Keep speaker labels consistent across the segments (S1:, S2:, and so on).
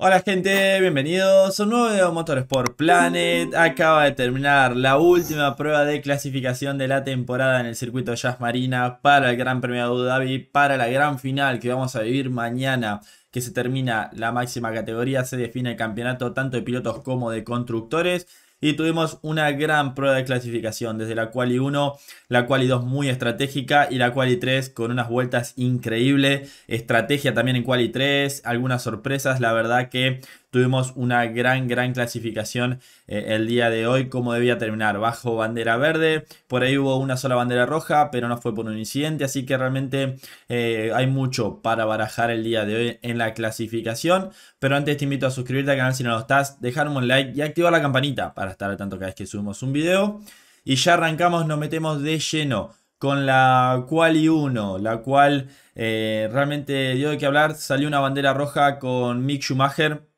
S1: Hola gente, bienvenidos a un nuevo video de Motorsport Planet. Acaba de terminar la última prueba de clasificación de la temporada en el circuito Jazz Marina para el Gran Premio de Abu Dhabi, para la gran final que vamos a vivir mañana, que se termina la máxima categoría, se define el campeonato tanto de pilotos como de constructores y tuvimos una gran prueba de clasificación, desde la quali 1, la quali 2 muy estratégica y la quali 3 con unas vueltas increíbles, estrategia también en quali 3, algunas sorpresas, la verdad que Tuvimos una gran, gran clasificación eh, el día de hoy, como debía terminar, bajo bandera verde. Por ahí hubo una sola bandera roja, pero no fue por un incidente, así que realmente eh, hay mucho para barajar el día de hoy en la clasificación. Pero antes te invito a suscribirte al canal si no lo estás, dejar un like y activar la campanita para estar al tanto cada vez que subimos un video. Y ya arrancamos, nos metemos de lleno con la Quali 1, la cual eh, realmente dio de qué hablar. Salió una bandera roja con Mick Schumacher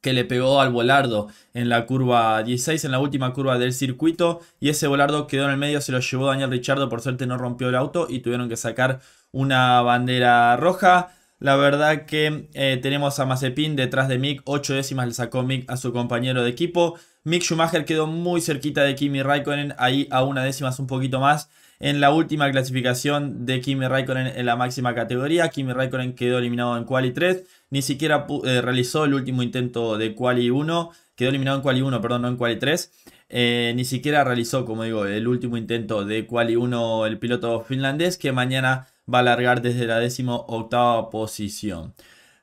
S1: que le pegó al volardo en la curva 16, en la última curva del circuito. Y ese volardo quedó en el medio, se lo llevó Daniel Richardo, por suerte no rompió el auto y tuvieron que sacar una bandera roja. La verdad que eh, tenemos a Mazepin detrás de Mick, 8 décimas le sacó Mick a su compañero de equipo. Mick Schumacher quedó muy cerquita de Kimi Raikkonen, ahí a una décima un poquito más. En la última clasificación de Kimi Raikkonen en la máxima categoría, Kimi Raikkonen quedó eliminado en Quali 3, ni siquiera eh, realizó el último intento de Quali 1, quedó eliminado en Quali 1, perdón, no en Quali 3. Eh, ni siquiera realizó, como digo, el último intento de Quali 1 el piloto finlandés, que mañana va a largar desde la décimo octava posición.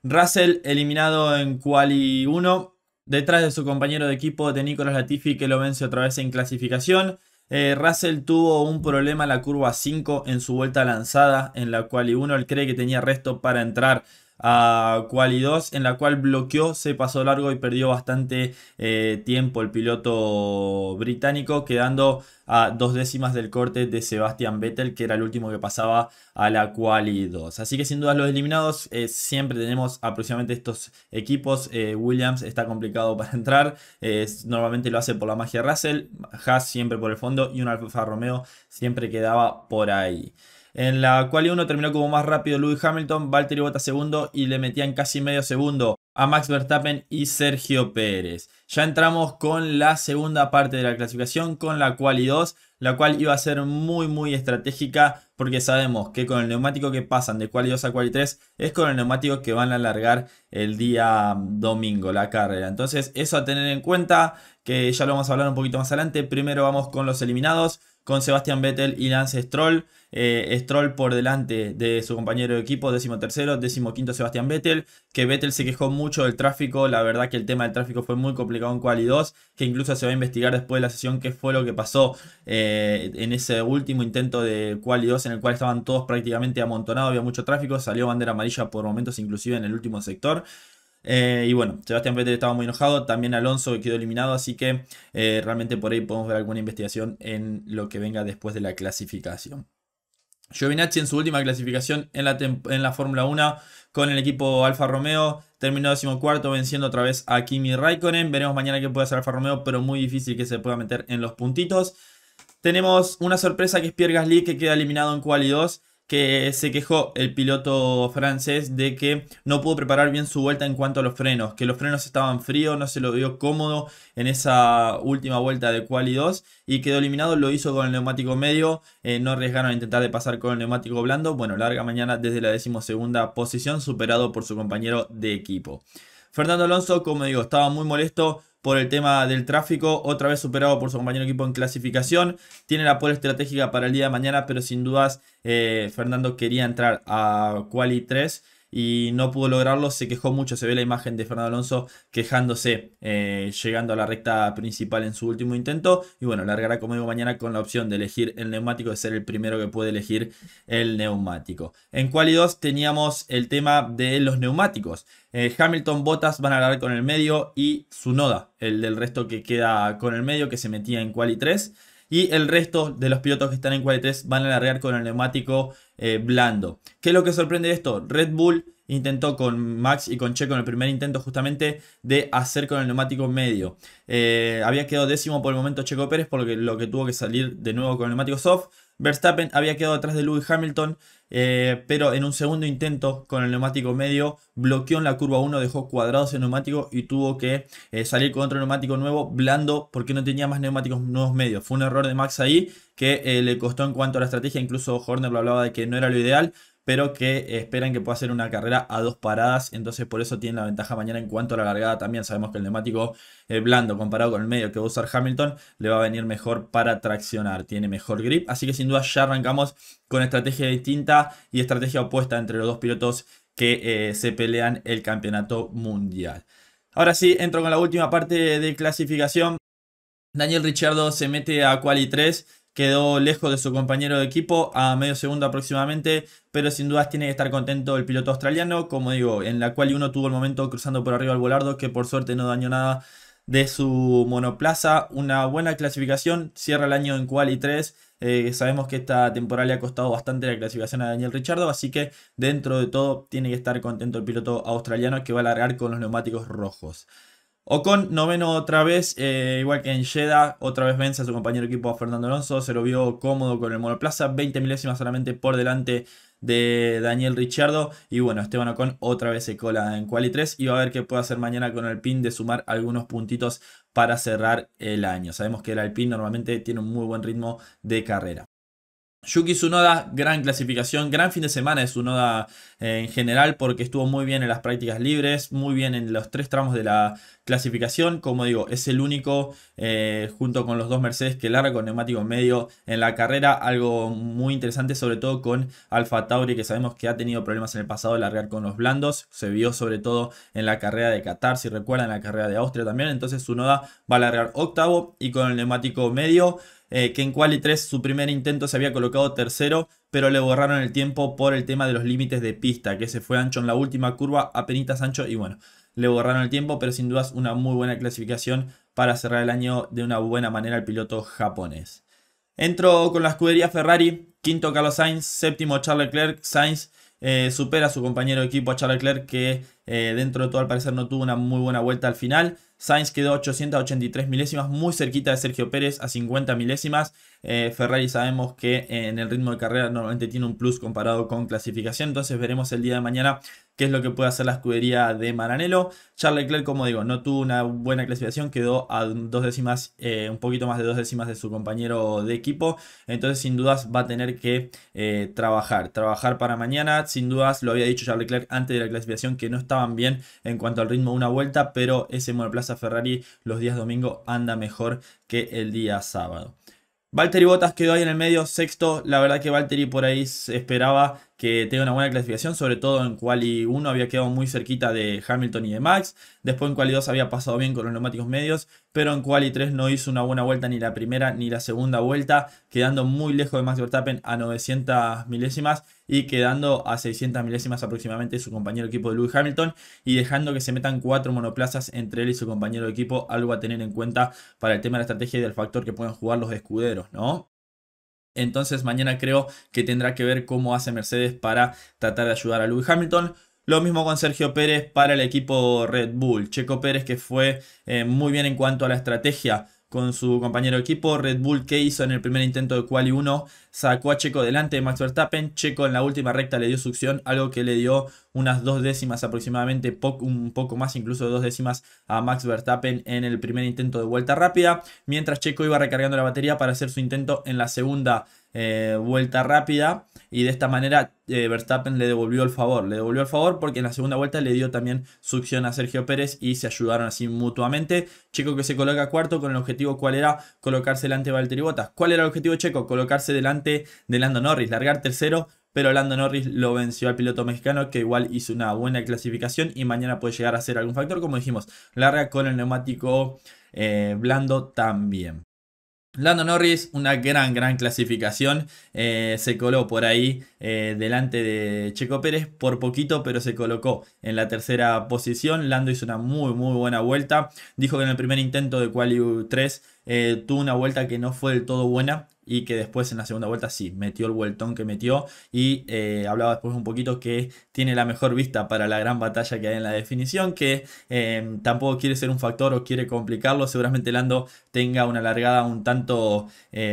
S1: Russell eliminado en quali 1 detrás de su compañero de equipo de Nicolas Latifi que lo vence otra vez en clasificación. Eh, Russell tuvo un problema en la curva 5 en su vuelta lanzada en la quali 1. Él cree que tenía resto para entrar a Quali2 en la cual bloqueó, se pasó largo y perdió bastante eh, tiempo el piloto británico quedando a dos décimas del corte de Sebastian Vettel que era el último que pasaba a la Quali2. Así que sin duda los eliminados eh, siempre tenemos aproximadamente estos equipos. Eh, Williams está complicado para entrar, normalmente lo hace por la magia Russell, Haas siempre por el fondo y un Alfa Romeo siempre quedaba por ahí en la cual uno terminó como más rápido Lewis Hamilton, Valtteri Bottas segundo y le metían casi medio segundo a Max Verstappen y Sergio Pérez. Ya entramos con la segunda parte de la clasificación, con la quali 2, la cual iba a ser muy muy estratégica porque sabemos que con el neumático que pasan de quali 2 a quali 3 es con el neumático que van a alargar el día domingo la carrera. Entonces eso a tener en cuenta, que ya lo vamos a hablar un poquito más adelante. Primero vamos con los eliminados con Sebastian Vettel y Lance Stroll. Eh, Stroll por delante de su compañero de equipo, décimo tercero, décimo quinto Sebastián Vettel, que Vettel se quejó mucho del tráfico, la verdad que el tema del tráfico fue muy complicado en Quali 2, que incluso se va a investigar después de la sesión qué fue lo que pasó eh, en ese último intento de Quali 2 en el cual estaban todos prácticamente amontonados, había mucho tráfico, salió bandera amarilla por momentos inclusive en el último sector. Eh, y bueno, Sebastián Vettel estaba muy enojado, también Alonso quedó eliminado, así que eh, realmente por ahí podemos ver alguna investigación en lo que venga después de la clasificación. Giovinacci en su última clasificación en la, en la Fórmula 1 con el equipo Alfa Romeo terminó decimocuarto venciendo otra vez a Kimi Raikkonen. Veremos mañana qué puede hacer Alfa Romeo, pero muy difícil que se pueda meter en los puntitos. Tenemos una sorpresa que es Pierre Gasly que queda eliminado en quali 2 que se quejó el piloto francés de que no pudo preparar bien su vuelta en cuanto a los frenos, que los frenos estaban fríos, no se lo vio cómodo en esa última vuelta de Quali 2 y quedó eliminado, lo hizo con el neumático medio, eh, no arriesgaron a intentar de pasar con el neumático blando, bueno, larga mañana desde la decimosegunda posición, superado por su compañero de equipo. Fernando Alonso, como digo, estaba muy molesto, por el tema del tráfico, otra vez superado por su compañero equipo en clasificación. Tiene la pole estratégica para el día de mañana, pero sin dudas eh, Fernando quería entrar a Quali 3 y no pudo lograrlo, se quejó mucho, se ve la imagen de Fernando Alonso quejándose, eh, llegando a la recta principal en su último intento, y bueno, largará como digo mañana con la opción de elegir el neumático, de ser el primero que puede elegir el neumático. En quali 2 teníamos el tema de los neumáticos. Eh, Hamilton, Bottas van a largar con el medio y Sunoda, el del resto que queda con el medio, que se metía en quali 3 y el resto de los pilotos que están en 43 3 van a largar con el neumático eh, blando. ¿Qué es lo que sorprende de esto? Red Bull intentó con Max y con Checo en el primer intento justamente de hacer con el neumático medio. Eh, había quedado décimo por el momento Checo Pérez, porque lo que, lo que tuvo que salir de nuevo con el neumático soft. Verstappen había quedado atrás de Lewis Hamilton, eh, pero en un segundo intento con el neumático medio bloqueó en la curva 1, dejó cuadrados el neumático y tuvo que eh, salir con otro neumático nuevo, blando, porque no tenía más neumáticos nuevos medios. Fue un error de Max ahí que eh, le costó en cuanto a la estrategia, incluso Horner lo hablaba de que no era lo ideal, pero que esperan que pueda hacer una carrera a dos paradas, entonces por eso tienen la ventaja mañana en cuanto a la largada también, sabemos que el neumático eh, blando comparado con el medio que va a usar Hamilton le va a venir mejor para traccionar, tiene mejor grip, así que sin duda ya arrancamos con estrategia distinta y estrategia opuesta entre los dos pilotos que eh, se pelean el campeonato mundial. Ahora sí, entro con la última parte de clasificación. Daniel Ricciardo se mete a Quali 3 Quedó lejos de su compañero de equipo a medio segundo aproximadamente, pero sin dudas tiene que estar contento el piloto australiano, como digo, en la cual uno tuvo el momento cruzando por arriba al volardo, que por suerte no dañó nada de su monoplaza. Una buena clasificación, cierra el año en quali 3. Eh, sabemos que esta temporada le ha costado bastante la clasificación a Daniel Richardo, así que dentro de todo tiene que estar contento el piloto australiano que va a largar con los neumáticos rojos. Ocon, noveno otra vez, eh, igual que en Jeddah, otra vez vence a su compañero equipo Fernando Alonso, se lo vio cómodo con el monoplaza, 20 milésimas solamente por delante de Daniel Richardo. Y bueno, Esteban Ocon otra vez se cola en y 3 y va a ver qué puede hacer mañana con el PIN de sumar algunos puntitos para cerrar el año. Sabemos que el Alpine normalmente tiene un muy buen ritmo de carrera. Yuki Tsunoda, gran clasificación, gran fin de semana de Tsunoda eh, en general porque estuvo muy bien en las prácticas libres, muy bien en los tres tramos de la clasificación. Como digo, es el único eh, junto con los dos Mercedes que larga con neumático medio en la carrera. Algo muy interesante sobre todo con Alfa Tauri que sabemos que ha tenido problemas en el pasado de largar con los blandos. Se vio sobre todo en la carrera de Qatar, si recuerdan, en la carrera de Austria también. Entonces Tsunoda va a largar octavo y con el neumático medio. Eh, que en Quali 3 su primer intento se había colocado tercero, pero le borraron el tiempo por el tema de los límites de pista, que se fue ancho en la última curva, Penita ancho y bueno, le borraron el tiempo, pero sin dudas una muy buena clasificación para cerrar el año de una buena manera el piloto japonés. Entro con la escudería Ferrari, quinto Carlos Sainz, séptimo Charles Leclerc, Sainz eh, supera a su compañero de equipo a Charles Leclerc que eh, dentro de todo al parecer no tuvo una muy buena vuelta al final. Sainz quedó 883 milésimas, muy cerquita de Sergio Pérez a 50 milésimas. Eh, Ferrari sabemos que en el ritmo de carrera normalmente tiene un plus comparado con clasificación, entonces veremos el día de mañana qué es lo que puede hacer la escudería de Maranello. Charles Leclerc, como digo, no tuvo una buena clasificación, quedó a dos décimas, eh, un poquito más de dos décimas de su compañero de equipo. Entonces, sin dudas, va a tener que eh, trabajar, trabajar para mañana. Sin dudas, lo había dicho Charles Leclerc antes de la clasificación que no estaban bien en cuanto al ritmo de una vuelta, pero ese monoplaza Ferrari los días domingo anda mejor que el día sábado. Valtteri Bottas quedó ahí en el medio, sexto. La verdad que Valtteri por ahí esperaba que tenga una buena clasificación, sobre todo en Quali 1 había quedado muy cerquita de Hamilton y de Max, después en Quali 2 había pasado bien con los neumáticos medios, pero en Quali 3 no hizo una buena vuelta ni la primera ni la segunda vuelta, quedando muy lejos de Max Verstappen a 900 milésimas y quedando a 600 milésimas aproximadamente su compañero equipo de Lewis Hamilton y dejando que se metan cuatro monoplazas entre él y su compañero de equipo, algo a tener en cuenta para el tema de la estrategia y del factor que pueden jugar los escuderos, ¿no? Entonces mañana creo que tendrá que ver cómo hace Mercedes para tratar de ayudar a Louis Hamilton. Lo mismo con Sergio Pérez para el equipo Red Bull. Checo Pérez que fue eh, muy bien en cuanto a la estrategia con su compañero equipo. Red Bull que hizo en el primer intento de Quali 1 sacó a Checo delante de Max Verstappen. Checo en la última recta le dio succión, algo que le dio unas dos décimas aproximadamente, un poco más, incluso dos décimas a Max Verstappen en el primer intento de vuelta rápida, mientras Checo iba recargando la batería para hacer su intento en la segunda eh, vuelta rápida y de esta manera eh, Verstappen le devolvió el favor, le devolvió el favor porque en la segunda vuelta le dio también succión a Sergio Pérez y se ayudaron así mutuamente. Checo que se coloca cuarto con el objetivo cuál era colocarse delante de Valtteri Bottas. ¿Cuál era el objetivo Checo? Colocarse delante de Lando Norris, largar tercero pero Lando Norris lo venció al piloto mexicano que igual hizo una buena clasificación y mañana puede llegar a ser algún factor, como dijimos, larga con el neumático eh, blando también. Lando Norris, una gran, gran clasificación. Eh, se coló por ahí eh, delante de Checo Pérez por poquito, pero se colocó en la tercera posición. Lando hizo una muy, muy buena vuelta. Dijo que en el primer intento de Quali 3 eh, tuvo una vuelta que no fue del todo buena y que después en la segunda vuelta sí, metió el vueltón que metió y eh, hablaba después un poquito que tiene la mejor vista para la gran batalla que hay en la definición, que eh, tampoco quiere ser un factor o quiere complicarlo, seguramente Lando tenga una largada un tanto,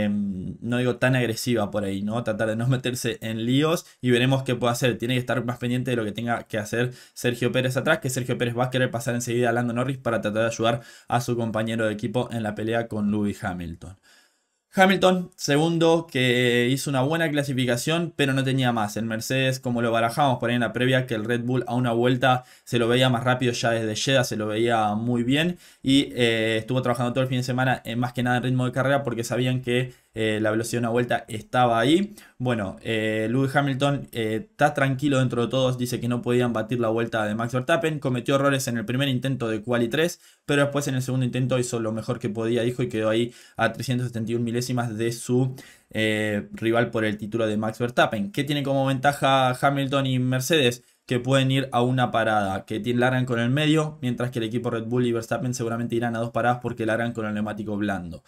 S1: no digo tan agresiva por ahí, ¿no? Tratar de no meterse en líos y veremos qué puede hacer, tiene que estar más pendiente de lo que tenga que hacer Sergio Pérez atrás, que Sergio Pérez va a querer pasar enseguida a Lando Norris para tratar de ayudar a su compañero de equipo en la pelea con Louis Hamilton. Hamilton, segundo, que hizo una buena clasificación, pero no tenía más. El Mercedes, como lo barajamos por ahí en la previa, que el Red Bull a una vuelta se lo veía más rápido ya desde Jeddah, se lo veía muy bien. Y eh, estuvo trabajando todo el fin de semana, en eh, más que nada en ritmo de carrera, porque sabían que eh, la velocidad de una vuelta estaba ahí. Bueno, Louis eh, Lewis Hamilton eh, está tranquilo dentro de todos, dice que no podían batir la vuelta de Max Verstappen, cometió errores en el primer intento de quali 3, pero después en el segundo intento hizo lo mejor que podía, dijo, y quedó ahí a 371 milésimas de su rival por el título de Max Verstappen. ¿Qué tiene como ventaja Hamilton y Mercedes? que pueden ir a una parada, que largan con el medio, mientras que el equipo Red Bull y Verstappen seguramente irán a dos paradas porque largan con el neumático blando.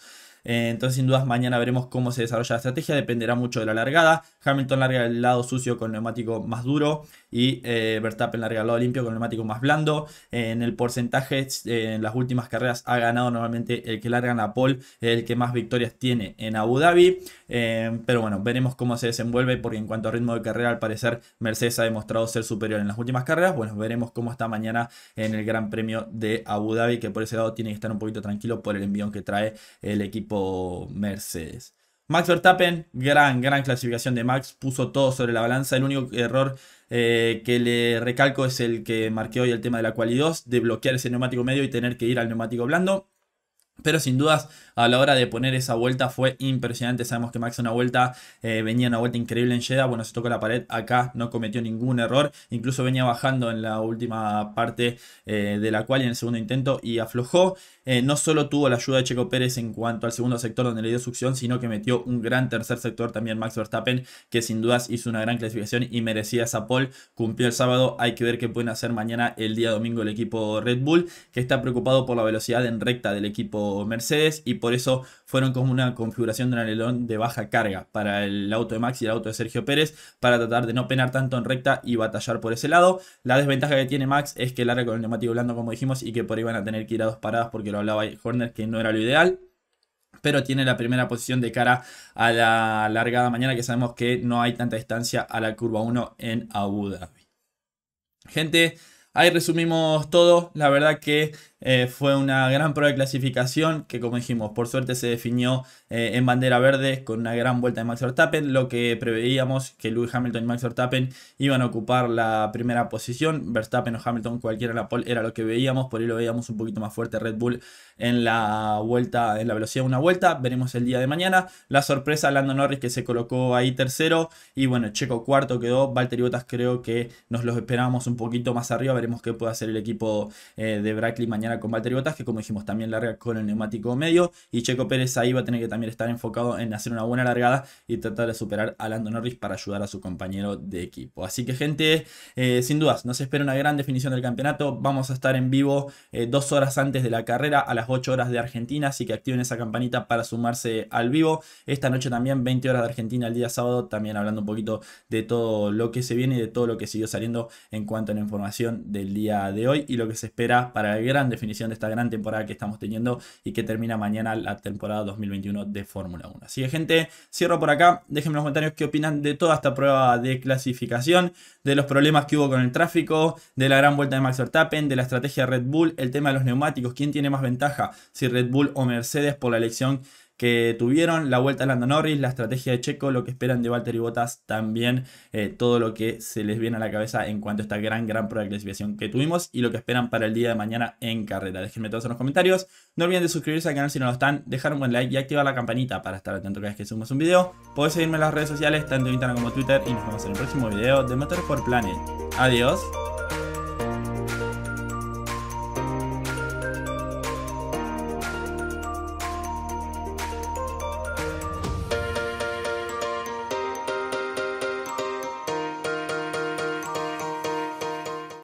S1: Eh, entonces, sin dudas, mañana veremos cómo se desarrolla la estrategia. Dependerá mucho de la largada. Hamilton larga el lado sucio con neumático más duro y eh, Verstappen larga el lado limpio con neumático más blando. Eh, en el porcentaje, en las últimas carreras ha ganado normalmente el que larga en la pole, el que más victorias tiene en Abu Dhabi. pero bueno, veremos cómo se desenvuelve porque en cuanto a ritmo de carrera, al parecer Mercedes ha demostrado ser superior en las últimas carreras. Bueno, veremos cómo está mañana en el Gran Premio de Abu Dhabi, que por ese lado tiene que estar un poquito tranquilo por el envión que trae el equipo Mercedes. Max Verstappen, gran, gran clasificación de Max, puso todo sobre la balanza. El único error eh, que le recalco es el que marqué hoy el tema de la 2, de bloquear ese neumático medio y tener que ir al neumático blando. Pero sin dudas, a la hora de poner esa vuelta fue impresionante. Sabemos que Max una vuelta, eh, venía una vuelta increíble en Jeddah. Bueno, se tocó la pared. Acá no cometió ningún error. Incluso venía bajando en la última parte eh, de la cual en el segundo intento y aflojó. Eh, no solo tuvo la ayuda de Checo Pérez en cuanto al segundo sector donde le dio succión, sino que metió un gran tercer sector también Max Verstappen, que sin dudas hizo una gran clasificación y merecía esa pole. Cumplió el sábado. Hay que ver qué pueden hacer mañana el día domingo el equipo Red Bull, que está preocupado por la velocidad en recta del equipo Mercedes y por eso fueron como una configuración de un anelón de baja carga para el auto de Max y el auto de Sergio Pérez para tratar de no penar tanto en recta y batallar por ese lado. La desventaja que tiene Max es que larga con el neumático blando como dijimos y que por ahí van a tener que ir a dos paradas porque lo hablaba Horner que no era lo ideal pero tiene la primera posición de cara a la largada mañana que sabemos que no hay tanta distancia a la curva 1 en Abu Dhabi. Gente, ahí resumimos todo, la verdad que eh, fue una gran prueba de clasificación que, como dijimos, por suerte se definió eh, en bandera verde con una gran vuelta de Max Verstappen. Lo que preveíamos que Lewis Hamilton y Max Verstappen iban a ocupar la primera posición. Verstappen o Hamilton, cualquiera en la pole, era lo que veíamos. Por ahí lo veíamos un poquito más fuerte Red Bull en la vuelta, en la velocidad de una vuelta. Veremos el día de mañana. La sorpresa, Lando Norris que se colocó ahí tercero. Y bueno, Checo cuarto quedó. Valtteri Bottas creo que nos los esperábamos un poquito más arriba. Veremos qué puede hacer el equipo eh, de Brackley mañana mañana con Valtteri Bottas, que como dijimos también larga con el neumático medio. Y Checo Pérez ahí va a tener que también estar enfocado en hacer una buena largada y tratar de superar a Lando Norris para ayudar a su compañero de equipo. Así que gente, eh, sin dudas, nos espera una gran definición del campeonato. Vamos a estar en vivo eh, dos horas antes de la carrera a las 8 horas de Argentina, así que activen esa campanita para sumarse al vivo. Esta noche también 20 horas de Argentina el día sábado, también hablando un poquito de todo lo que se viene y de todo lo que siguió saliendo en cuanto a la información del día de hoy y lo que se espera para el gran definición de esta gran temporada que estamos teniendo y que termina mañana la temporada 2021 de Fórmula 1. Así que gente, cierro por acá. Déjenme en los comentarios qué opinan de toda esta prueba de clasificación, de los problemas que hubo con el tráfico, de la gran vuelta de Max Verstappen, de la estrategia Red Bull, el tema de los neumáticos, quién tiene más ventaja, si Red Bull o Mercedes por la elección que tuvieron, la vuelta a Lando Norris, la estrategia de Checo, lo que esperan de Valtteri Bottas, también eh, todo lo que se les viene a la cabeza en cuanto a esta gran, gran prueba de clasificación que tuvimos y lo que esperan para el día de mañana en carrera. Déjenme todos en los comentarios. No olviden de suscribirse al canal si no lo están, dejar un buen like y activar la campanita para estar atento cada vez que subimos un video. Pueden seguirme en las redes sociales, tanto en Instagram como Twitter, y nos vemos en el próximo video de Motor Planet. Adiós.